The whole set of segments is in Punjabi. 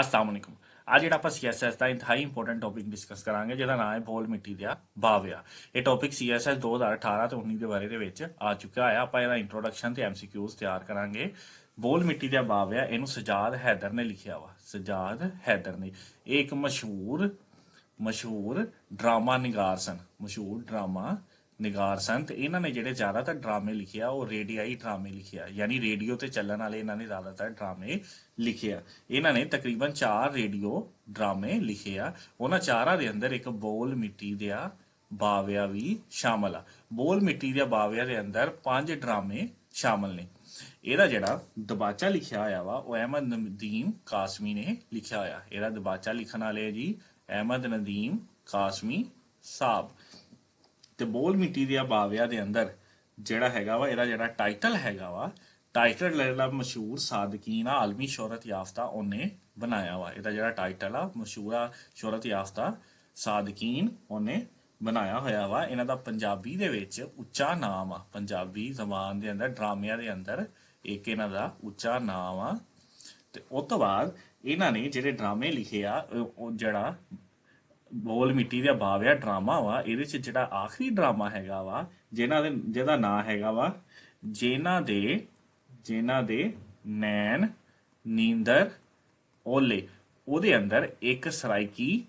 ਅਸਲਾਮ ਅਲੈਕੁਮ ਆ ਜਿਹੜਾ ਆਪਾਂ ਸੀਐਸਐਸ ਦਾ ਇੰਤਹਾਈ ਇੰਪੋਰਟੈਂਟ ਟੌਪਿਕ ਡਿਸਕਸ ਕਰਾਂਗੇ ਜਿਹਦਾ ਨਾਮ ਹੈ ਬੋਲ ਮਿੱਟੀ ਦਾ ਬਾਵਿਆ ਇਹ ਟੌਪਿਕ ਸੀਐਸਐਸ 2018 ਤੇ 19 ਦੇ ਬਾਰੇ ਦੇ ਵਿੱਚ ਆ ਚੁੱਕਾ ਹੈ ਆਪਾਂ ਇਹਦਾ ਇੰਟਰੋਡਕਸ਼ਨ ਤੇ ਐਮਸੀਕਿਊਜ਼ ਤਿਆਰ ਕਰਾਂਗੇ ਬੋਲ ਮਿੱਟੀ ਦਾ ਬਾਵਿਆ ਇਹਨੂੰ ਸਜਾਦ ਹੈਦਰ ਨੇ ਲਿਖਿਆ ਵਾ ਸਜਾਦ ਹੈਦਰ ਨੇ ਇਹ ਇੱਕ ਮਸ਼ਹੂਰ ਮਸ਼ਹੂਰ ਡਰਾਮਾ ਨਿਗਾਰ ਸਨ ਮਸ਼ਹੂਰ ਡਰਾਮਾ ਨਿਗਾਰ ਸੰਤ ਇਹਨਾਂ ਨੇ ਜਿਹੜੇ ਜ਼ਿਆਦਾਤਰ ਡਰਾਮੇ ਲਿਖਿਆ ਉਹ ਰੇਡੀਆਈ ਡਰਾਮੇ ਲਿਖਿਆ ਯਾਨੀ ਰੇਡੀਓ ਤੇ ਚੱਲਣ ਵਾਲੇ ਇਹਨਾਂ ਨੇ ਜ਼ਿਆਦਾਤਰ ਡਰਾਮੇ ਲਿਖਿਆ ਇਹਨਾਂ ਨੇ ਤਕਰੀਬਨ 4 ਰੇਡੀਓ ਡਰਾਮੇ ਲਿਖਿਆ ਉਹਨਾਂ ਚਾਰਾਂ ਦੇ ਅੰਦਰ ਇੱਕ ਬੋਲ ਮਿੱਟੀ ਦੇ ਆ ਬਾਵਿਆ ਵੀ ਸ਼ਾਮਲ ਆ ਬੋਲ ਮਿੱਟੀ ਦੇ ਬਾਵਿਆ ਦੇ ਅੰਦਰ ਪੰਜ ਡਰਾਮੇ ਸ਼ਾਮਲ ਨੇ ਇਹਦਾ ਜਿਹੜਾ ਦਬਾਚਾ ਲਿਖਿਆ ਆਇਆ ਵਾ ਉਹ ਅਹਿਮਦ ਨਦੀਮ ਕਾਸਮੀ ਨੇ ਲਿਖਿਆ ਆ ਇਹਦਾ ਦਬਾਚਾ ਲਿਖਣ ਵਾਲੇ ਜੀ ਅਹਿਮਦ ਨਦੀਮ ਕਾਸਮੀ ਸਾਹਿਬ ਤੇ ਬੋਲ ਮਿੱਟੀ ਦੀਆਂ ਬਾਵਿਆਂ ਦੇ ਅੰਦਰ ਜਿਹੜਾ ਹੈਗਾ ਵਾ ਇਹਦਾ ਜਿਹੜਾ ਟਾਈਟਲ ਹੈਗਾ ਵਾ ਟਾਈਟਲ ਜਿਹੜਾ ਮਸ਼ਹੂਰ ਸਾਦਕੀਨ ਆਲਮੀ ਸ਼ੋਹਰਤ ਯਾਫਤਾ ਉਹਨੇ ਬਣਾਇਆ ਵਾ ਇਹਦਾ ਜਿਹੜਾ ਟਾਈਟਲ ਆ ਮਸ਼ਹੂਰਾ ਸ਼ੋਹਰਤ ਯਾਫਤਾ ਸਾਦਕੀਨ ਉਹਨੇ ਬਣਾਇਆ ਹੋਇਆ ਵਾ ਇਹਨਾਂ ਦਾ ਪੰਜਾਬੀ ਦੇ ਵਿੱਚ ਉੱਚਾ ਨਾਮ ਆ ਪੰਜਾਬੀ ਜ਼ਬਾਨ ਦੇ ਅੰਦਰ ਡਰਾਮਿਆਂ ਦੇ ਅੰਦਰ ਇੱਕ ਇਹਨਾਂ ਦਾ ਉੱਚਾ ਨਾਮ ਆ ਤੇ ਉਸ ਤੋਂ ਬਾਅਦ ਇਹਨਾਂ ਨੇ ਜਿਹੜੇ ਡਰਾਮੇ ਲਿਖੇ ਆ ਉਹ ਜਿਹੜਾ ਬੋਲ ਮਿੱਟੀ ਦਾ ਭਾਵ ਡਰਾਮਾ ਵਾ ਇਹਦੇ ਚ ਜਿਹੜਾ ਆਖਰੀ ਡਰਾਮਾ ਹੈਗਾ ਵਾ ਜਿਹਨਾਂ ਦੇ ਜਿਹਦਾ ਨਾਂ ਹੈਗਾ ਵਾ ਜਿਹਨਾਂ ਦੇ ਜਿਹਨਾਂ ਦੇ ਨੈਣ ਨੀਂਦਰ ਓਲੇ ਉਹਦੇ ਅੰਦਰ ਇੱਕ ਸਰਾਇਕੀ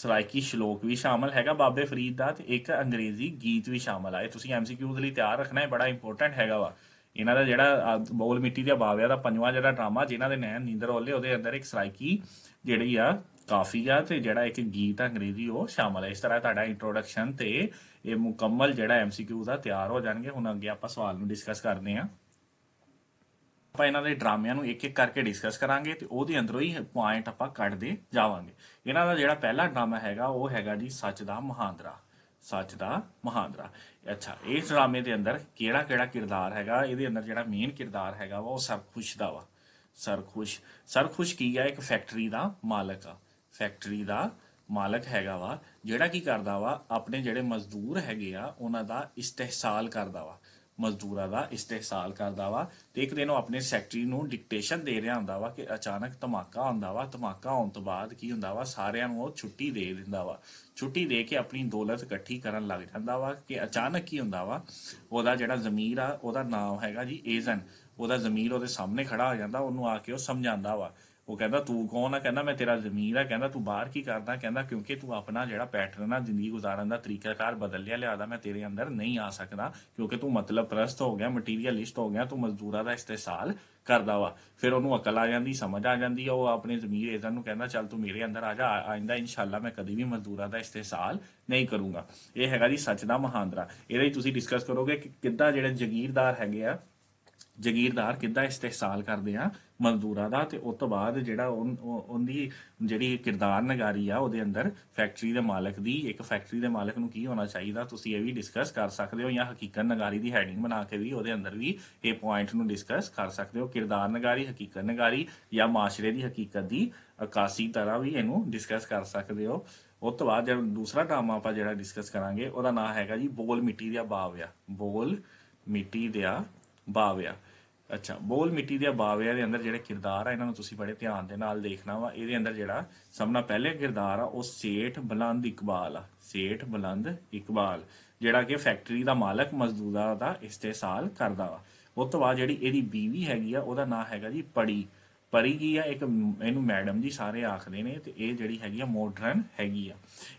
ਸਰਾਇਕੀ ਸ਼ਲੋਕ ਵੀ ਸ਼ਾਮਲ ਹੈਗਾ ਬਾਬੇ ਫਰੀਦ ਦਾ ਤੇ ਇੱਕ ਅੰਗਰੇਜ਼ੀ ਗੀਤ ਵੀ ਸ਼ਾਮਲ ਆ ਇਹ ਤੁਸੀਂ ਐਮਸੀਕਿਊ ਦੇ ਲਈ ਤਿਆਰ ਰੱਖਣਾ ਹੈ ਬੜਾ ਇੰਪੋਰਟੈਂਟ ਹੈਗਾ ਵਾ ਇਹਨਾਂ ਦਾ ਜਿਹੜਾ ਬੋਲ ਮਿੱਟੀ ਦੇ ਬਾਵਿਆ ਦਾ ਪੰਜਵਾਂ ਜਿਹੜਾ ਡਰਾਮਾ ਜਿਨ੍ਹਾਂ ਦੇ ਨੈਣ ਨੀਂਦਰ ਓਲੇ ਉਹਦੇ ਅੰਦਰ ਇੱਕ ਸਰਾਇਕੀ ਜਿਹੜੀ ਆ ਕਾਫੀ ਆ ਤੇ ਜਿਹੜਾ ਇੱਕ ਗੀਤ ਅੰਗਰੇਜ਼ੀ ਉਹ ਸ਼ਾਮਲ ਹੈ ਇਸ ਤਰ੍ਹਾਂ ਤੁਹਾਡਾ ਇੰਟਰੋਡਕਸ਼ਨ ਤੇ ਇਹ ਮੁਕੰਮਲ ਜਿਹੜਾ ਐਮਸੀਕਿਊ ਦਾ ਤਿਆਰ ਹੋ ਜਾਣਗੇ ਹੁਣ ਅੱਗੇ ਆਪਾਂ ਸਵਾਲ ਨੂੰ ਡਿਸਕਸ ਕਰਦੇ ਆ ਆਪਾਂ ਇਹਨਾਂ ਦੇ ਡਰਾਮਿਆਂ ਨੂੰ ਇੱਕ ਇੱਕ ਕਰਕੇ ਡਿਸਕਸ ਕਰਾਂਗੇ ਤੇ ਉਹਦੇ ਅੰਦਰੋਂ ਹੀ ਪੁਆਇੰਟ ਆਪਾਂ ਕੱਢਦੇ ਜਾਵਾਂਗੇ ਇਹਨਾਂ ਦਾ ਜਿਹੜਾ ਪਹਿਲਾ ਡਰਾਮਾ ਹੈਗਾ ਉਹ ਹੈਗਾ ਜੀ ਸੱਚ ਦਾ ਮਹਾਂਦਰਾ ਸੱਚ ਦਾ ਮਹਾਂਦਰਾ ਅੱਛਾ ਇਸ ਡਰਾਮੇ ਦੇ ਅੰਦਰ ਕਿਹੜਾ ਕਿਹੜਾ ਕਿਰਦਾਰ ਹੈਗਾ ਇਹਦੇ ਅੰਦਰ ਜਿਹੜਾ ਮੇਨ ਕਿਰਦਾਰ ਹੈਗਾ ਉਹ ਸਰਖੁਸ਼ ਦਾ ਵਾ ਸਰਖੁਸ਼ ਸਰਖੁਸ਼ ਕੀ ਹੈ ਇੱਕ ਫੈਕਟਰੀ ਦਾ ਮਾਲਕ ਆ ਫੈਕਟਰੀ ਦਾ ਮਾਲਕ ਹੈਗਾ ਵਾ ਜਿਹੜਾ ਕੀ ਕਰਦਾ ਵਾ ਆਪਣੇ ਜਿਹੜੇ ਮਜ਼ਦੂਰ ਹੈਗੇ ਆ ਉਹਨਾਂ ਦਾ ਇਸਤਿਹਸਾਲ ਕਰਦਾ ਵਾ ਮਜ਼ਦੂਰਾਂ ਦਾ ਇਸਤਿਹਸਾਲ ਕਰਦਾ ਵਾ ਤੇ ਇੱਕ ਦਿਨ ਉਹ ਆਪਣੇ ਸੈਕਟਰੀ ਨੂੰ ਡਿਕਟੇਸ਼ਨ ਦੇ ਰਿਹਾ ਹੁੰਦਾ ਵਾ ਕਿ ਅਚਾਨਕ ਧਮਾਕਾ ਹੁੰਦਾ ਵਾ ਧਮਾਕਾ ਹੋਣ ਤੋਂ ਬਾਅਦ ਕੀ ਹੁੰਦਾ ਵਾ ਸਾਰਿਆਂ ਨੂੰ ਉਹ ਛੁੱਟੀ ਦੇ ਦਿੰਦਾ ਵਾ ਛੁੱਟੀ ਦੇ ਕੇ ਆਪਣੀ ਦੌਲਤ ਇਕੱਠੀ ਕਰਨ ਲੱਗ ਜਾਂਦਾ ਵਾ ਕਿ ਅਚਾਨਕ ਕੀ ਹੁੰਦਾ ਵਾ ਉਹਦਾ ਜਿਹੜਾ ਜ਼ਮੀਰ ਆ ਉਹਦਾ ਨਾਮ ਹੈਗਾ ਜੀ ਏਜ਼ਨ ਉਹਦਾ ਜ਼ਮੀਰ ਉਹਦੇ ਸਾਹਮਣੇ ਖੜਾ ਹੋ ਜਾਂਦਾ ਉਹਨੂੰ ਆ ਕੇ ਉਹ ਸਮਝਾਉਂਦਾ ਵਾ ਉਹ ਕਹਿੰਦਾ ਤੂੰ ਕੌਣ ਆ ਕਹਿੰਦਾ ਮੈਂ ਤੇਰਾ ਜ਼ਮੀਰ ਆ ਕਹਿੰਦਾ ਤੂੰ ਬਾਹਰ ਕੀ ਕਰਦਾ ਕਹਿੰਦਾ ਕਿਉਂਕਿ ਤੂੰ ਆਪਣਾ ਜਿਹੜਾ ਪੈਟਰਨ ਆ ਜ਼ਿੰਦਗੀ گزارਣ ਦਾ ਤਰੀਕਾਕਾਰ ਬਦਲ ਲਿਆ ਲਿਆਦਾ ਮੈਂ ਤੇਰੇ ਅੰਦਰ ਨਹੀਂ ਆ ਸਕਦਾ ਕਿਉਂਕਿ ਤੂੰ ਮਤਲਬ ਪ੍ਰਸਤ ਹੋ ਗਿਆ ਮਟੀਰੀਅਲਿਸਟ ਹੋ ਗਿਆ ਤੂੰ ਮਜ਼ਦੂਰਾਂ ਦਾ ਇਸਤੇਸਾਲ ਕਰਦਾ ਵਾ ਫਿਰ ਉਹਨੂੰ ਅਕਲ ਆ ਜਾਂਦੀ ਸਮਝ ਆ ਜਾਂਦੀ ਆ ਉਹ ਆਪਣੇ ਜ਼ਮੀਰ ਇਹਦਾਂ ਨੂੰ ਕਹਿੰਦਾ ਚੱਲ ਤੂੰ ਮੇਰੇ ਅੰਦਰ ਆ ਜਾ ਆਇਂਦਾ ਇਨਸ਼ਾਅੱਲਾ ਮੈਂ ਕਦੀ ਵੀ ਮਜ਼ਦੂਰਾਂ ਦਾ ਇਸਤੇਸਾਲ ਨਹੀਂ ਕਰੂੰਗਾ ਇਹ ਹੈਗਾ ਜੀ ਸੱਚ ਦਾ ਮਹਾਂਦਰਾ ਇਹਦੇ ਤੁਸੀਂ ਡਿਸਕਸ ਕਰੋਗੇ ਕਿ ਕਿੱਦਾਂ ਜਿਹੜੇ ਜ਼ਗੀਰਦਾਰ ਹੈਗੇ ਆ ਜ਼ਗੀਰਦਾਰ ਕਿੱਦਾਂ ਇਸਤਿਹਸਾਲ ਕਰਦੇ ਆ ਮਜ਼ਦੂਰਾਂ ਦਾ ਤੇ ਉਸ ਤੋਂ ਬਾਅਦ ਜਿਹੜਾ ਉਹਦੀ ਜਿਹੜੀ ਕਿਰਦਾਰ ਨਗਾਰੀ ਆ ਉਹਦੇ ਅੰਦਰ ਫੈਕਟਰੀ ਦੇ ਮਾਲਕ ਦੀ ਇੱਕ ਫੈਕਟਰੀ ਦੇ ਮਾਲਕ ਨੂੰ ਕੀ ਹੋਣਾ ਚਾਹੀਦਾ ਤੁਸੀਂ ਇਹ ਵੀ ਡਿਸਕਸ ਕਰ ਸਕਦੇ ਹੋ ਜਾਂ ਹਕੀਕਤ ਨਗਾਰੀ ਦੀ ਹੈਡਿੰਗ ਬਣਾ ਕੇ ਵੀ ਉਹਦੇ ਅੰਦਰ ਵੀ ਇਹ ਪੁਆਇੰਟ ਨੂੰ ਡਿਸਕਸ ਕਰ ਸਕਦੇ ਹੋ ਕਿਰਦਾਰ ਨਗਾਰੀ ਹਕੀਕਤ ਨਗਾਰੀ ਜਾਂ ਮਾਸ਼ਰੇ ਦੀ ਹਕੀਕਤ ਦੀ ਅਕਾਸੀ ਤਰ੍ਹਾਂ ਵੀ ਇਹਨੂੰ ਡਿਸਕਸ ਕਰ ਸਕਦੇ ਹੋ ਉਸ ਤੋਂ ਬਾਅਦ ਜਿਹੜਾ ਦੂਸਰਾ ਕੰਮ ਆਪਾਂ ਜਿਹੜਾ ਡਿਸਕਸ ਕਰਾਂਗੇ ਉਹਦਾ ਨਾਮ ਹੈਗਾ ਜੀ ਬੋਲ ਮਿੱਟੀ ਦਾ ਬਾਵਿਆ ਬੋਲ ਮਿੱਟੀ ਦਾ ਬਾਵਿਆ ਅੱਛਾ ਬੋਲ ਮਿੱਟੀ ਦੇ ਬਾਵਿਆਂ ਦੇ ਅੰਦਰ ਜਿਹੜੇ ਕਿਰਦਾਰ ਆ ਇਹਨਾਂ ਨੂੰ ਤੁਸੀਂ ਬੜੇ ਧਿਆਨ ਦੇ ਨਾਲ ਦੇਖਣਾ ਵਾ ਇਹਦੇ ਅੰਦਰ ਜਿਹੜਾ ਸਭਨਾ ਪਹਿਲੇ ਕਿਰਦਾਰ ਆ ਉਹ ਸੇਠ ਬਲੰਦ ਇਕਬਾਲ ਆ ਸੇਠ ਬਲੰਦ ਇਕਬਾਲ ਜਿਹੜਾ ਕਿ ਫੈਕਟਰੀ ਦਾ ਮਾਲਕ ਮਜ਼ਦੂਰਾਂ ਦਾ ਇਸਤੇਸਾਲ ਕਰਦਾ ਵਾ ਉਸ ਤੋਂ ਬਾਅਦ ਜਿਹੜੀ ਇਹਦੀ ਬੀਵੀ ਹੈਗੀ ਆ ਉਹਦਾ ਨਾਮ ਹੈਗਾ ਜੀ ਪੜੀ ਪਰੀ ਕੀ ਆ ਇੱਕ ਇਹਨੂੰ ਮੈਡਮ ਜੀ ਸਾਰੇ ਆਖਦੇ ਨੇ ਤੇ ਇਹ ਜਿਹੜੀ ਹੈਗੀ ਆ ਮਾਡਰਨ ਹੈਗੀ ਆ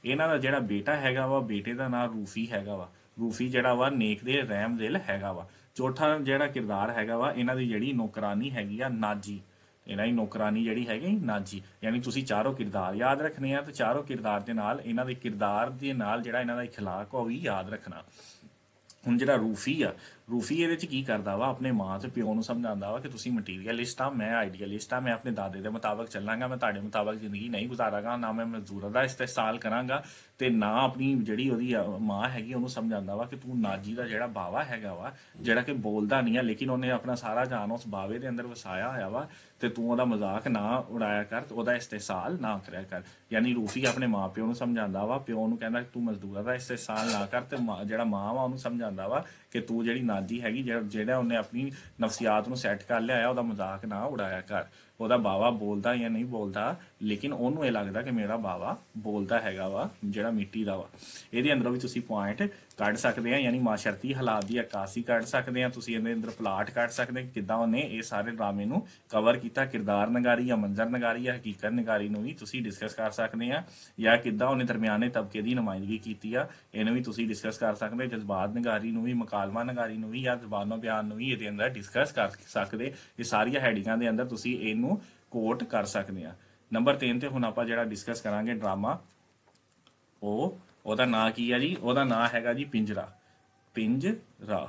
ਇਹਨਾਂ ਦਾ ਜਿਹੜਾ ਬੇਟਾ ਹੈਗਾ ਵਾ ਬੇਟੇ ਦਾ ਨਾਮ ਰੂਫੀ ਹੈਗਾ ਵਾ ਰੂਫੀ ਜਿਹੜਾ ਵਾ ਨੇਕ ਦੇ ਰਹਿਮ ਦਿਲ ਹੈਗਾ ਵਾ ਚੌਥਾ ਜਿਹੜਾ ਕਿਰਦਾਰ ਹੈਗਾ ਵਾ ਇਹਨਾਂ ਦੀ ਜਿਹੜੀ ਨੌਕਰਾਨੀ ਹੈਗੀ ਆ ਨਾਜੀ ਇਹਨਾਂ ਦੀ ਨੌਕਰਾਨੀ ਜਿਹੜੀ ਹੈਗੀ ਨਾਜੀ ਯਾਨੀ ਤੁਸੀਂ ਚਾਰੋਂ ਕਿਰਦਾਰ ਯਾਦ ਰੱਖਨੇ ਆ ਤੇ ਚਾਰੋਂ ਕਿਰਦਾਰ ਦੇ ਨਾਲ ਇਹਨਾਂ ਦੇ ਕਿਰਦਾਰ ਦੇ ਨਾਲ ਜਿਹੜਾ ਇਹਨਾਂ ਦਾ ਇਖਲਾਕ ਉਹ ਵੀ ਯਾਦ ਰੱਖਣਾ ਹੁਣ ਜਿਹੜਾ ਰੂਫੀ ਆ ਰੂਫੀ ਇਹਦੇ ਚ ਕੀ ਕਰਦਾ ਵਾ ਆਪਣੇ ਮਾਂ ਤੇ ਪਿਓ ਨੂੰ ਸਮਝਾਉਂਦਾ ਵਾ ਕਿ ਤੁਸੀਂ ਮਟੀਰੀਅਲਿਸਟ ਆ ਮੈਂ ਆਈਡੀਅਲਿਸਟ ਆ ਮੈਂ ਆਪਣੇ ਦਾਦੇ ਦੇ ਮੁਤਾਬਕ ਚੱਲਾਂਗਾ ਮੈਂ ਤੁਹਾਡੇ ਮੁਤਾਬਕ ਜ਼ਿੰਦਗੀ ਨਹੀਂ ਗੁਜ਼ਾਰਾਂਗਾ ਨਾ ਮੈਂ ਮਜ਼ਦੂਰਾਂ ਦਾ ਇਸਤੇਸਾਲ ਕਰਾਂਗਾ ਤੇ ਨਾ ਆਪਣੀ ਜਿਹੜੀ ਉਹਦੀ ਮਾਂ ਹੈਗੀ ਉਹਨੂੰ ਸਮਝਾਉਂਦਾ ਵਾ ਕਿ ਤੂੰ ਨਾਜੀ ਦਾ ਜਿਹੜਾ ਬਾਵਾ ਹੈਗਾ ਵਾ ਜਿਹੜਾ ਕਿ ਬੋਲਦਾ ਨਹੀਂ ਆ ਲੇਕਿਨ ਉਹਨੇ ਆਪਣਾ ਸਾਰਾ ਜਾਨ ਉਸ ਬਾਵੇ ਦੇ ਅੰਦਰ ਵਸਾਇਆ ਹੋਇਆ ਵਾ ਤੇ ਤੂੰ ਉਹਦਾ ਮਜ਼ਾਕ ਨਾ ਉਡਾਇਆ ਕਰ ਉਹਦਾ ਇਸਤੇਸਾਲ ਨਾ ਕਰਿਆ ਕਰ ਯਾਨੀ ਰੂਫੀ ਆਪਣੇ ਮਾਪਿਓ ਨੂੰ ਸਮਝਾਉਂਦਾ ਵਾ ਪਿਓ ਨੂੰ ਕਹਿੰਦਾ ਤੂੰ ਮਜ਼ਦੂਰਾਂ ਦਾ ਇਸਤੇਸਾਲ ਨਾ ਕਰ ਤੇ ਜਿਹੜਾ ਮਾਂ ਵਾ ਉਹਨੂੰ ਸਮਝਾਉਂਦਾ ਵਾ ਕਿ ਤੂੰ ਜਿਹੜੀ ਇਨਸਾਨ ਹੈਗੀ ਜਿਹੜਾ ਉਹਨੇ ਆਪਣੀ ਨਫਸੀਅਤ ਨੂੰ ਸੈੱਟ ਕਰ ਲਿਆ ਆ ਉਹਦਾ ਮਜ਼ਾਕ ਨਾ ਉਡਾਇਆ ਕਰ ਉਹਦਾ ਬਾਵਾ ਬੋਲਦਾ ਜਾਂ ਨਹੀਂ ਬੋਲਦਾ ਲੇਕਿਨ ਉਹਨੂੰ ਇਹ ਲੱਗਦਾ ਕਿ ਮੇਰਾ ਬਾਵਾ ਬੋਲਦਾ ਹੈਗਾ ਵਾ ਜਿਹੜਾ ਮਿੱਟੀ ਦਾ ਵਾ ਇਹਦੇ ਅੰਦਰੋਂ ਵੀ ਤੁਸੀਂ ਪੁਆਇੰਟ ਕੱਢ ਸਕਦੇ ਆ ਯਾਨੀ ਮਾਸ਼ਰਤੀ ਹਾਲਾਤ ਦੀ ਅਕਾਸੀ ਕੱਢ ਸਕਦੇ ਆ ਤੁਸੀਂ ਇਹਦੇ ਅੰਦਰ ਪਲਾਟ ਕੱਢ ਸਕਦੇ ਕਿੱਦਾਂ ਉਹਨੇ ਇਹ ਸਾਰੇ ਡਰਾਮੇ ਨੂੰ ਕਵਰ ਕੀਤਾ ਕਿਰਦਾਰ ਨਗਾਰੀ ਜਾਂ ਮੰਜ਼ਰ ਨਗਾਰੀ ਜਾਂ ਹਕੀਕਤ ਨਗਾਰੀ ਨੂੰ ਵੀ ਤੁਸੀਂ ਡਿਸਕਸ ਕਰ ਸਕਦੇ ਆ ਜਾਂ ਕਿੱਦਾਂ ਉਹਨੇ ਦਰਮਿਆਨੇ ਤਬਕੇ ਦੀ ਨੁਮਾਇੰਦਗੀ ਕੀਤੀ ਆ ਇਹਨੂੰ ਵੀ ਤੁਸੀਂ ਡਿਸਕਸ ਕਰ ਸਕਦੇ ਜਜ਼ਬਾਤ ਨਗਾਰੀ ਨੂੰ ਵੀ ਮਕਾਲਮਾ ਨਗਾਰੀ ਨੂੰ ਵੀ ਜਾਂ ਜ਼ਬਾਨੋ ਬਿਆਨ ਨੂੰ ਵੀ ਇਹਦੇ ਅੰਦਰ ਡਿਸਕਸ ਕਰ ਸਕਦੇ ਇਹ ਸਾਰੀਆਂ ਹੈਡਿੰਗਾਂ ਦੇ ਅੰਦਰ ਤੁਸੀਂ ਇਹਨੂੰ ਨੂੰ ਕੋਟ ਕਰ ਸਕਦੇ ਆ ਨੰਬਰ 3 ਤੇ ਹੁਣ ਆਪਾਂ ਜਿਹੜਾ ਡਿਸਕਸ ਕਰਾਂਗੇ ਡਰਾਮਾ ਉਹ ਉਹਦਾ ਨਾਂ ਕੀ ਆ ਜੀ ਉਹਦਾ ਨਾਂ ਹੈਗਾ ਜੀ ਪਿੰਜਰਾ ਪਿੰਜਰਾ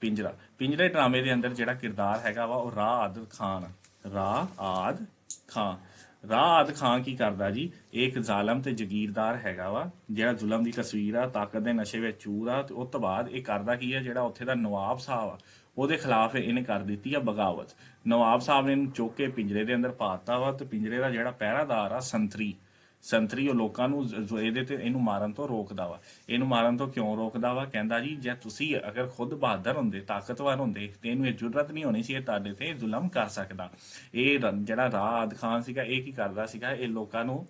ਪਿੰਜਰਾ ਪਿੰਜਰੇ ਡਰਾਮੇ ਦੇ ਅੰਦਰ ਜਿਹੜਾ ਕਿਰਦਾਰ ਹੈਗਾ ਵਾ ਉਹ ਰਾ ਆਦ ਖਾਨ ਰਾ ਆਦ ਖਾਨ ਰਾਤ ਖਾਨ ਕੀ ਕਰਦਾ ਜੀ ਇੱਕ ਜ਼ਾਲਮ ਤੇ ਜ਼ਗੀਰਦਾਰ ਹੈਗਾ ਵਾ ਜਿਹੜਾ ਜ਼ੁਲਮ ਦੀ ਤਸਵੀਰ ਆ ਤਾਕਤ ਦੇ ਨਸ਼ੇ ਵਿੱਚ ਚੂਰ ਆ ਤੇ ਉਸ ਤੋਂ ਬਾਅਦ ਇਹ ਕਰਦਾ ਕੀ ਆ ਜਿਹੜਾ ਉੱਥੇ ਦਾ ਨਵਾਬ ਸਾਹਿਬ ਆ ਉਹਦੇ ਖਿਲਾਫ ਇਹਨੇ ਕਰ ਦਿੱਤੀ ਆ ਬਗਾਵਤ ਨਵਾਬ ਸਾਹਿਬ ਨੇ ਇਹਨੂੰ ਪਿੰਜਰੇ ਦੇ ਅੰਦਰ ਪਾਤਾ ਵਾ ਤੇ ਪਿੰਜਰੇ ਦਾ ਜਿਹੜਾ ਪਹਿਰਾਦਾਰ ਆ ਸੰਤਰੀ ਸੰਤਰੀ ਉਹ ਲੋਕਾਂ ਨੂੰ ਜੋ ਇਹਦੇ ਤੇ ਇਹਨੂੰ ਮਾਰਨ ਤੋਂ ਰੋਕਦਾ ਵਾ ਇਹਨੂੰ ਮਾਰਨ ਤੋਂ ਕਿਉਂ ਰੋਕਦਾ ਵਾ ਕਹਿੰਦਾ ਜੀ ਜੇ ਤੁਸੀਂ ਅਗਰ ਖੁਦ ਬਹਾਦਰ ਹੁੰਦੇ ਤਾਕਤਵਰ ਹੁੰਦੇ ਤੇ ਇਹਨੂੰ ਇਹ ਜੁਰਤ ਨਹੀਂ ਹੋਣੀ ਸੀ ਇਹ ਤੁਹਾਡੇ ਤੇ ਜ਼ੁਲਮ ਕਰ ਸਕਦਾ ਇਹ ਜਿਹੜਾ ਰਾਦ ਖਾਨ ਸੀਗਾ ਇਹ ਕੀ ਕਰਦਾ ਸੀਗਾ ਇਹ ਲੋਕਾਂ ਨੂੰ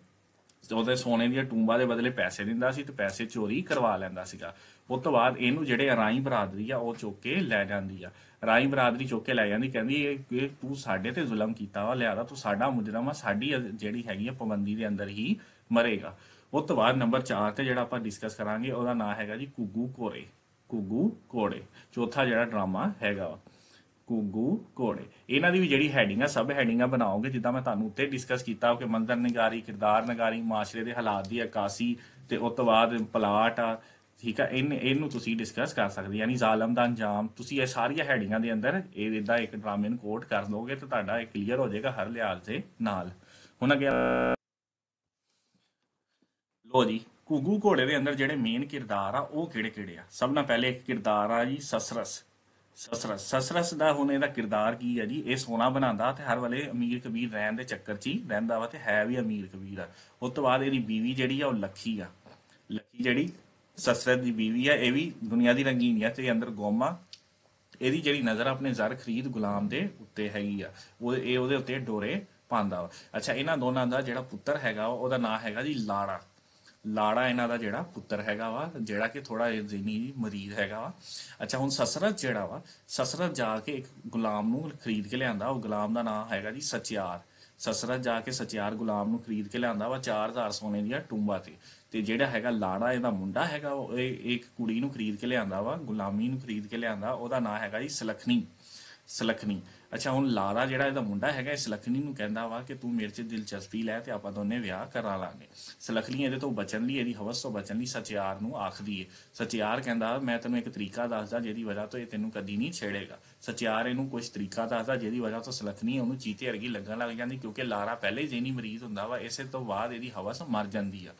ਉਹਦੇ ਸੋਨੇ ਦੀਆਂ ਟੂੰਬਾਂ ਦੇ ਬਦਲੇ ਪੈਸੇ ਦਿੰਦਾ ਸੀ ਤੇ ਪੈਸੇ ਚੋਰੀ ਕਰਵਾ ਲੈਂਦਾ ਸੀਗਾ ਉਸ ਤੋਂ ਬਾਅਦ ਇਹਨੂੰ ਜਿਹੜੇ ਰਾਈ ਬਰਾਦਰੀ ਆ ਉਹ ਚੁੱਕ ਕੇ ਲੈ ਜਾਂਦੀ ਆ ਰਾਈ ਬਰਾਦਰੀ ਚੁੱਕ ਕੇ ਲੈ ਜਾਂਦੀ ਕਹਿੰਦੀ ਇਹ ਤੂੰ ਸਾਡੇ ਤੇ ਜ਼ੁਲਮ ਕੀਤਾ ਵਾ ਲਿਆਦਾ ਤੂੰ ਸਾਡਾ ਮੁਜਰਮ ਆ ਸਾਡੀ ਜਿਹੜੀ ਹੈਗੀ ਆ ਪਾਬੰਦੀ ਦੇ ਅੰਦਰ ਹੀ ਮਰੇਗਾ ਉਸ ਤੋਂ ਬਾਅਦ ਨੰਬਰ 4 ਤੇ ਜਿਹੜਾ ਆਪਾਂ ਡਿਸਕਸ ਕਰਾਂਗੇ ਉਹਦਾ ਨਾਮ ਹੈਗਾ ਜੀ ਕੁਗੂ ਕੋਰੇ ਕੁਗੂ ਕੋੜੇ ਚੌਥਾ ਜਿਹੜਾ ਡਰਾਮਾ ਹੈਗਾ ਕੁੰਗੂ ਕੋੜੇ ਇਹਨਾਂ ਦੀ ਵੀ ਜਿਹੜੀ ਹੈਡਿੰਗਾਂ ਸਭ ਹੈਡਿੰਗਾਂ ਬਣਾਓਗੇ ਜਿੱਦਾਂ ਮੈਂ ਤੁਹਾਨੂੰ ਉੱਤੇ ਡਿਸਕਸ ਕੀਤਾ ਕਿ ਮੰਦਰ ਨਿਗਾਰੀ ਕਿਰਦਾਰ ਨਿਗਾਰੀ ਮਾਸ਼ਰੇ ਦੇ ਹਾਲਾਤ ਦੀ ਅਕਾਸੀ ਤੇ ਉਸ ਤੋਂ ਬਾਅਦ ਪਲਾਟ ਆ ਠੀਕ ਆ ਇਹਨ ਇਹਨੂੰ ਤੁਸੀਂ ਡਿਸਕਸ ਕਰ ਸਕਦੇ ਯਾਨੀ ਜ਼ਾਲਮ ਦਾ ਅੰਜਾਮ ਤੁਸੀਂ ਇਹ ਸਾਰੀਆਂ ਹੈਡਿੰਗਾਂ ਦੇ ਅੰਦਰ ਇਹ ਇਦਾਂ ਇੱਕ ਡਰਾਮੇ ਨੂੰ ਕੋਟ ਕਰ ਲਓਗੇ ਤਾਂ ਤੁਹਾਡਾ ਇਹ ਕਲੀਅਰ ਹੋ ਜਾਏਗਾ ਹਰ ਲਿਹਾਜ਼ ਦੇ ਨਾਲ ਹੁਣ ਅੱਗੇ ਲੋ ਜੀ ਕੁਗੂ ਘੋੜੇ ਦੇ ਅੰਦਰ ਜਿਹੜੇ ਮੇਨ ਕਿਰਦਾਰ ਆ ਉਹ ਕਿਹੜੇ ਕਿਹੜੇ ਆ ਸਭ ਨਾਲ ਪਹਿਲੇ ਇੱਕ ਕਿਰਦਾਰ ਆ ਜੀ ਸਸਰਸ ਸਸਰਸ ਸਸਰਸ ਦਾ ਹੁਣ ਇਹਦਾ ਕਿਰਦਾਰ ਕੀ ਹੈ ਜੀ ਇਹ ਸੋਨਾ ਬਣਾਉਂਦਾ ਤੇ ਹਰ ਵਲੇ ਅਮੀਰ ਕਬੀਰ ਰਹਿਣ ਦੇ ਚੱਕਰ 'ਚ ਹੀ ਰਹਿੰਦਾ ਵਾ ਤੇ ਹੈ ਵੀ ਅਮੀਰ ਕਬੀਰ ਆ ਉਸ ਤੋਂ ਬਾਅਦ ਇਹਦੀ ਬੀਵੀ ਜਿਹੜੀ ਆ ਉਹ ਲੱਖੀ ਆ ਲੱਖੀ ਜਿਹੜੀ ਸਸਰਸ ਦੀ ਬੀਵੀ ਆ ਇਹ ਵੀ ਦੁਨੀਆ ਦੀ ਰੰਗੀਨੀ ਆ ਤੇ ਅੰਦਰ ਗੋਮਾ ਇਹਦੀ ਜਿਹੜੀ ਨਜ਼ਰ ਆਪਣੇ ਜ਼ਰ ਖਰੀਦ ਗੁਲਾਮ ਦੇ ਉੱਤੇ ਹੈਗੀ ਆ ਉਹ ਇਹ ਉਹਦੇ ਉੱਤੇ ਡੋਰੇ ਪਾਉਂਦਾ ਵਾ ਅੱਛਾ ਇਹਨਾਂ ਦੋਨਾਂ ਦਾ ਜਿਹੜਾ ਪੁੱਤਰ ਹੈਗਾ ਉਹਦਾ ਨਾਂ ਹੈਗਾ ਜੀ ਲਾੜਾ ਲਾੜਾ ਇਹਨਾਂ ਦਾ ਜਿਹੜਾ ਪੁੱਤਰ ਹੈਗਾ ਵਾ ਜਿਹੜਾ ਕਿ ਥੋੜਾ ਜ਼ਿਹਨੀ ਮਰੀਦ ਹੈਗਾ ਵਾ ਅੱਛਾ ਹੁਣ ਸਸਰਤ ਜਿਹੜਾ ਵਾ ਸਸਰਤ ਜਾ ਕੇ ਇੱਕ ਗੁਲਾਮ ਨੂੰ ਖਰੀਦ ਕੇ ਲਿਆਂਦਾ ਉਹ ਗੁਲਾਮ ਦਾ ਨਾਮ ਹੈਗਾ ਜੀ ਸਚਿਆਰ ਸਸਰਤ ਜਾ ਕੇ ਸਚਿਆਰ ਗੁਲਾਮ ਨੂੰ ਖਰੀਦ ਕੇ ਲਿਆਂਦਾ ਵਾ 4000 ਸੋਨੇ ਦੀਆਂ ਟੁੰਬਾ ਤੇ ਤੇ ਜਿਹੜਾ ਹੈਗਾ ਲਾੜਾ ਇਹਦਾ ਮੁੰਡਾ ਹੈਗਾ ਉਹ ਇੱਕ ਕੁੜੀ ਨੂੰ ਖਰੀਦ ਕੇ ਲਿਆਂਦਾ ਵਾ ਗੁਲਾਮੀ ਨੂੰ ਖਰੀਦ ਕੇ ਲਿਆਂਦਾ ਉਹਦਾ ਨਾਮ ਹੈਗਾ ਜੀ ਸਲਖਣੀ ਸਲਖਣੀ ਅੱਛਾ ਹੁਣ ਲਾਰਾ ਜਿਹੜਾ ਇਹਦਾ ਮੁੰਡਾ ਹੈਗਾ ਇਸ ਸਲਖਣੀ ਨੂੰ ਕਹਿੰਦਾ ਵਾ ਕਿ ਤੂੰ ਮੇਰੇ 'ਚ ਦਿਲਚਸਪੀ ਲੈ ਤੇ ਆਪਾਂ ਦੋਨੇ ਵਿਆਹ ਕਰਾ ਲਾਂਗੇ ਸਲਖਣੀ ਇਹਦੇ ਤੋਂ ਬਚਣ ਲਈ ਇਹਦੀ ਹਵਸ ਤੋਂ ਬਚਣ ਲਈ ਸਚਿਆਰ ਨੂੰ ਆਖਦੀ ਹੈ ਸਚਿਆਰ ਕਹਿੰਦਾ ਮੈਂ ਤੈਨੂੰ ਇੱਕ ਤਰੀਕਾ ਦੱਸਦਾ ਜਿਹਦੀ ਵਜ੍ਹਾ ਤੋਂ ਇਹ ਤੈਨੂੰ ਕਦੀ ਨਹੀਂ ਛੇੜੇਗਾ ਸਚਿਆਰ ਇਹਨੂੰ ਕੁਝ ਤਰੀਕਾ ਦੱਸਦਾ ਜਿਹਦੀ ਵਜ੍ਹਾ ਤੋਂ ਸਲਖਣੀ ਉਹਨੂੰ ਚੀਤੇ ਵਰਗੀ ਲੱਗਣ ਲੱਗ ਜਾਂਦੀ ਕਿਉਂਕਿ ਲਾਰਾ ਪਹਿਲੇ ਹੀ ਜ਼ੇਨੀ ਮਰੀਜ਼ ਹੁੰਦਾ ਵਾ ਇਸੇ ਤੋਂ ਬਾਅਦ ਇਹਦੀ ਹਵਸ ਮਰ ਜਾਂਦੀ ਆ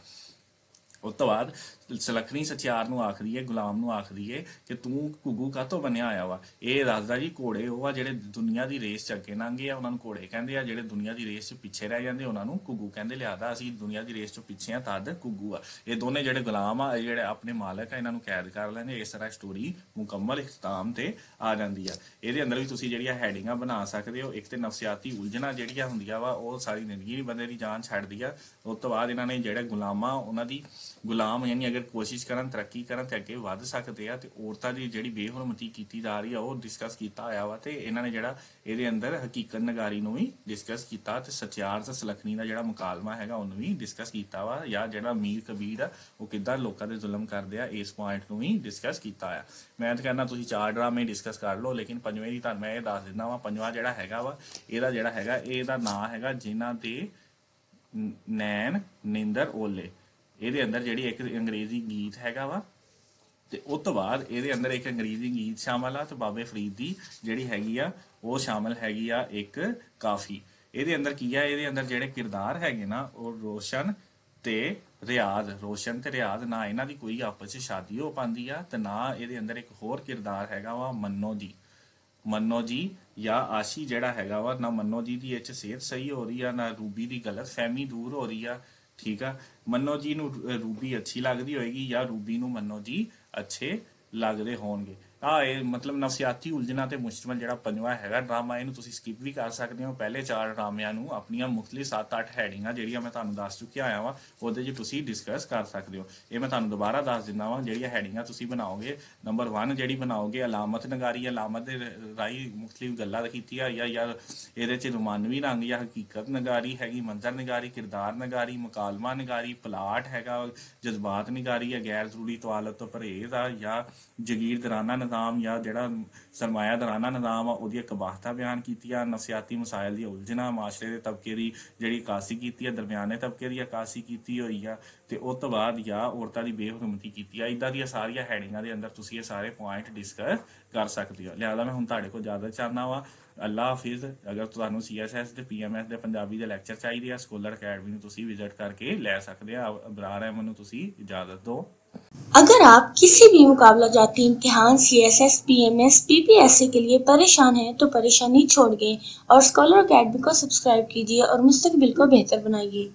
ਉਸ ਤੋਂ ਬਾਅਦ ਸਲਖਣੀ ਸਚਿਆਰ ਨੂੰ ਆਖਦੀ ਏ ਗੁਲਾਮ ਨੂੰ ਆਖਦੀ ਏ ਕਿ ਤੂੰ ਘੁੱਗੂ ਕਾਤੋਂ ਬਣਿਆ ਆਇਆ ਵਾ ਇਹ ਰਾਜਾ ਜੀ ਘੋੜੇ ਉਹ ਆ ਜਿਹੜੇ ਦੁਨੀਆ ਦੀ ਰੇਸ ਚ ਅੱਗੇ ਲੰਘੇ ਆ ਉਹਨਾਂ ਨੂੰ ਘੋੜੇ ਕਹਿੰਦੇ ਆ ਜਿਹੜੇ ਦੁਨੀਆ ਦੀ ਰੇਸ ਚ ਪਿੱਛੇ ਰਹਿ ਜਾਂਦੇ ਉਹਨਾਂ ਨੂੰ ਘੁੱਗੂ ਕਹਿੰਦੇ ਲਿਆਦਾ ਅਸੀਂ ਦੁਨੀਆ ਦੀ ਰੇਸ ਚ ਪਿੱਛੇ ਆ ਤਦ ਘੁੱਗੂ ਆ ਇਹ ਦੋਨੇ ਜਿਹੜੇ ਗੁਲਾਮ ਆ ਜਿਹੜੇ ਆਪਣੇ ਮਾਲਕ ਆ ਇਹਨਾਂ ਨੂੰ ਕੈਦ ਕਰ ਲੈਂਦੇ ਇਸ ਤਰ੍ਹਾਂ ਸਟੋਰੀ ਮੁਕੰਮਲ ਇਖਤਾਮ ਤੇ ਆ ਜਾਂਦੀ ਆ ਇਹਦੇ ਅੰਦਰ ਵੀ ਤੁਸੀਂ ਜਿਹੜੀਆਂ ਹੈਡਿੰਗਾਂ ਬਣਾ ਸਕਦੇ ਹੋ ਇੱਕ ਤੇ ਨਫਸੀਆਤੀ ਉਲਝਣਾ ਜਿਹੜੀਆਂ ਹੁੰਦੀਆਂ ਵਾ ਉਹ ਸਾਰੀ ਜ਼ਿੰਦਗੀ ਬੰਦੇ ਦੀ ਜਾਨ ਛੱਡਦੀ ਆ ਉਸ ਤੋਂ ਬਾਅਦ ਇਹਨਾਂ ਨੇ ਜਿਹੜੇ ਗੁਲਾਮਾਂ ਉਹਨਾਂ ਦੀ ਗੁਲਾਮ ਯਾਨੀ ਅਗਰ ਕੋਸ਼ਿਸ਼ ਕਰਨ ਤਰੱਕੀ ਕਰਨ ਤੇ ਅੱਗੇ ਵਧ ਸਕਦੇ ਆ ਤੇ ਔਰਤਾਂ ਦੀ ਜਿਹੜੀ ਬੇਹਰਮਤੀ ਕੀਤੀ ਜਾ ਰਹੀ ਆ ਉਹ ਡਿਸਕਸ ਕੀਤਾ ਆਇਆ ਵਾ ਤੇ ਇਹਨਾਂ ਨੇ ਜਿਹੜਾ ਇਹਦੇ ਅੰਦਰ ਹਕੀਕਤ ਨਗਾਰੀ ਨੂੰ ਵੀ ਡਿਸਕਸ ਕੀਤਾ ਤੇ ਸਚਿਆਰ ਤੇ ਸਲਖਣੀ ਦਾ ਜਿਹੜਾ ਮੁਕਾਲਮਾ ਹੈਗਾ ਉਹਨੂੰ ਵੀ ਡਿਸਕਸ ਕੀਤਾ ਵਾ ਜਾਂ ਜਿਹੜਾ ਮੀਰ ਕਬੀਰ ਆ ਉਹ ਕਿੱਦਾਂ ਲੋਕਾਂ ਦੇ ਜ਼ੁਲਮ ਕਰਦੇ ਆ ਇਸ ਪੁਆਇੰਟ ਨੂੰ ਵੀ ਡਿਸਕਸ ਕੀਤਾ ਆ ਮੈਂ ਤਾਂ ਕਹਿੰਦਾ ਤੁਸੀਂ ਚਾਰ ਡਰਾਮੇ ਡਿਸਕਸ ਕਰ ਲਓ ਲੇਕਿਨ ਪੰਜਵੇਂ ਦੀ ਤੁਹਾਨੂੰ ਮੈਂ ਇਹ ਦੱਸ ਦਿੰਦਾ ਵਾ ਪੰਜਵਾਂ ਜਿਹੜਾ ਹੈਗਾ ਵਾ ਇਹਦਾ ਜਿਹੜਾ ਹੈਗਾ ਇਹਦਾ ਨਾਂ ਹੈਗਾ ਜਿਨ੍ਹਾਂ ਤੇ ਨੈਣ ਨਿੰਦਰ ਓਲੇ ਇਹਦੇ ਅੰਦਰ ਜਿਹੜੀ ਇੱਕ ਅੰਗਰੇਜ਼ੀ ਗੀਤ ਹੈਗਾ ਵਾ ਤੇ ਉਸ ਤੋਂ ਬਾਅਦ ਇਹਦੇ ਅੰਦਰ ਇੱਕ ਅੰਗਰੇਜ਼ੀ ਗੀਤ ਸ਼ਾਮਲ ਆ ਤੇ ਬਾਬੇ ਫਰੀਦ ਦੀ ਜਿਹੜੀ ਹੈਗੀ ਆ ਉਹ ਸ਼ਾਮਲ ਹੈਗੀ ਆ ਇੱਕ ਕਾਫੀ ਇਹਦੇ ਅੰਦਰ ਕੀ ਆ ਇਹਦੇ ਅੰਦਰ ਜਿਹੜੇ ਕਿਰਦਾਰ ਹੈਗੇ ਨਾ ਉਹ ਰੋਸ਼ਨ ਤੇ ਰਿਆਜ਼ ਰੋਸ਼ਨ ਤੇ ਰਿਆਜ਼ ਨਾ ਇਹਨਾਂ ਦੀ ਕੋਈ ਆਪਸ ਵਿੱਚ ਸ਼ਾਦੀ ਹੋ ਪਾਂਦੀ ਆ ਤੇ ਨਾ ਇਹਦੇ ਅੰਦਰ ਇੱਕ ਹੋਰ ਕਿਰਦਾਰ ਹੈਗਾ ਵਾ ਮੰਨੋ ਜੀ ਮੰਨੋ ਜੀ ਜਾਂ ਆਸ਼ੀ ਜਿਹੜਾ ਹੈਗਾ ਵਾ ਨਾ ਮੰਨੋ ਜੀ ਦੀ ਇਹ ਚ ਸਿਹਤ ਸਹੀ ਹੋ ਰਹੀ ਆ ਨਾ ਰੂਬੀ ਦੀ ਗਲਤ ਫਹਿਮੀ ਦੂਰ ਹੋ ਰਹੀ ਆ ਠੀਕ ਆ ਮੰਨੋ ਜੀ ਨੂੰ ਰੂਬੀ ਅੱਛੀ ਲੱਗਦੀ ਹੋਏਗੀ ਜਾਂ ਰੂਬੀ ਨੂੰ ਮੰਨੋ ਜੀ ਅੱਛੇ ਲੱਗਦੇ ਹੋਣਗੇ ਹਾਂ ਇਹ ਮਤਲਬ ਨਫਸੀਆਤੀ ਉਲਝਣਾ ਤੇ ਮੁਸ਼ਤਮਲ ਜਿਹੜਾ ਪੰਜਵਾਂ ਹੈਗਾ ਡਰਾਮਾ ਇਹਨੂੰ ਤੁਸੀਂ ਸਕਿਪ ਵੀ ਕਰ ਸਕਦੇ ਹੋ ਪਹਿਲੇ ਚਾਰ ਡਰਾਮਿਆਂ ਨੂੰ ਆਪਣੀਆਂ ਮੁਖਤਲੀ 7-8 ਹੈਡਿੰਗਾਂ ਜਿਹੜੀਆਂ ਮੈਂ ਤੁਹਾਨੂੰ ਦੱਸ ਚੁੱਕਿਆ ਆਇਆ ਵਾਂ ਉਹਦੇ ਜੀ ਤੁਸੀਂ ਡਿਸਕਸ ਕਰ ਸਕਦੇ ਹੋ ਇਹ ਮੈਂ ਤੁਹਾਨੂੰ ਦੁਬਾਰਾ ਦੱਸ ਦਿੰਦਾ ਵਾਂ ਜਿਹੜੀਆਂ ਹੈਡਿੰਗਾਂ ਤੁਸੀਂ ਬਣਾਓਗੇ ਨੰਬਰ 1 ਜਿਹੜੀ ਬਣਾਓਗੇ ਅਲਾਮਤ ਨਗਾਰੀ ਅਲਾਮਤ ਦੇ ਰਾਈ ਮੁਖਤਲੀ ਗੱਲਾਂ ਕੀਤੀਆਂ ਜਾਂ ਜਾਂ ਇਹਦੇ 'ਚ ਰੁਮਾਨਵੀ ਰੰਗ ਜਾਂ ਹਕੀਕਤ ਨਗਾਰੀ ਹੈਗੀ ਮੰਜ਼ਰ ਨਗਾਰੀ ਕਿਰਦਾਰ ਨਗਾਰੀ ਮਕਾਲਮਾ ਨਗਾਰੀ ਪਲਾਟ ਹੈਗਾ ਜਜ਼ਬਾਤ ਨਗਾਰੀ ਹੈ ਗੈਰ ਜ਼ਰੂਰੀ ਤਵਾਲਤ ਤੋਂ ਪਰਹੇਜ਼ ਆ ਜਾਂ ਜਗੀਰ ਦਰਾਨਾ ਨਿਜ਼ਾਮ ਜਾਂ ਜਿਹੜਾ ਸਰਮਾਇਆਦਾਰਾਨਾ ਨਿਜ਼ਾਮ ਆ ਉਹਦੀ ਕਬਾਹਤਾ ਬਿਆਨ ਕੀਤੀ ਆ ਨਸਿਆਤੀ ਮਸਾਇਲ ਦੀ ਉਲਝਣਾ ਮਾਸ਼ਰੇ ਦੇ ਤਬਕੇ ਦੀ ਜਿਹੜੀ ਕਾਸੀ ਕੀਤੀ ਆ ਦਰਮਿਆਨੇ ਤਬਕੇ ਦੀ ਕਾਸੀ ਕੀਤੀ ਹੋਈ ਆ ਤੇ ਉਸ ਤੋਂ ਬਾਅਦ ਜਾਂ ਔਰਤਾਂ ਦੀ ਬੇਹੁਕਮਤੀ ਕੀਤੀ ਆ ਇਦਾਂ ਦੀਆਂ ਸਾਰੀਆਂ ਹੈਡਿੰਗਾਂ ਦੇ ਅੰਦਰ ਤੁਸੀਂ ਇਹ ਸਾਰੇ ਪੁਆਇੰਟ ਡਿਸਕਸ ਕਰ ਸਕਦੇ ਹੋ ਲਿਆਦਾ ਮੈਂ ਹੁਣ ਤੁਹਾਡੇ ਕੋਲ ਜ਼ਿਆਦਾ ਚਾਹਨਾ ਵਾ ਅੱਲਾ ਹਾਫਿਜ਼ ਅਗਰ ਤੁਹਾਨੂੰ ਸੀਐਸਐਸ ਤੇ ਪੀਐਮਐਸ ਦੇ ਪੰਜਾਬੀ ਦੇ ਲੈਕਚਰ ਚਾਹੀਦੇ ਆ ਸਕੋਲਰ ਅਕੈਡਮੀ ਨੂੰ ਤੁਸੀਂ ਵਿਜ਼ਿਟ ਕਰਕੇ ਲੈ ਸਕਦੇ ਆ ਅਬਰਾਰ ਹੈ ਮੈਨੂੰ ਤੁਸੀਂ ਇਜਾਜ਼ਤ ਦਿਓ अगर आप किसी भी मुकाबला जाती इम्तिहान C S S P M S P P S A के लिए परेशान है तो परेशानी छोड़ गए और स्कॉलर अकेडमी को सब्सक्राइब कीजिए और मुस्तकबिल को बेहतर बनाइए